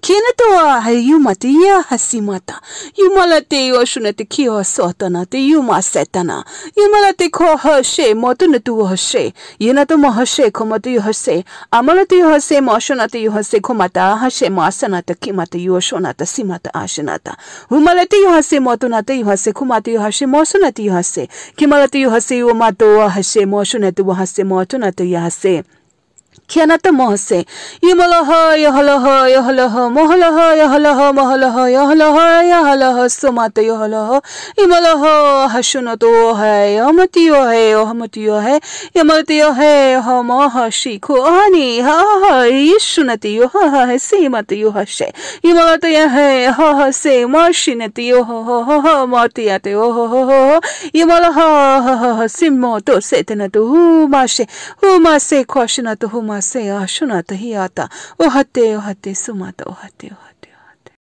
Kena toa hal yuma te ia hasimata. Yumala te o shuna te ki o sotana te yuma setana. Yuma te ko she, mo tu na tu hoshe. Yena to mo she, ko mo tu she. Amala tu she, mo shuna te yu she, ko mata hoshe mo asana te ki mata yu shuna te simata ashinata. ta. Humala te yu she, mo tu na te yu she, ko mata yu she, mo shuna te yu she. Kimala te yu she, yu ma to she, mo shuna te ha she, mo tu na te yu she. ख्यानत मोहसे इमलह यहलह यहलह मोहलह यहलह मोहलह यहलह यहलह सुमत यहलह इमलह हसुनत है अमतियो है अहमतियो है यमतियो है हम शिखो हनी हसुनति यो है सीमत यो हसे इमलत है ह से मर्शिनति यो ह मर्तियात यो हो इमलह सिमो तो सेतनतु हुमा से हुमा से खोशनतु हुमा ಆಸೆ ಅಶುನತ ಹಿ ಆತ ಓಹತ್ತೆ ಓಹತ್ತೆ ಸುಮತ ಓಹತ್ತೆ ಓಹತ್ತೆ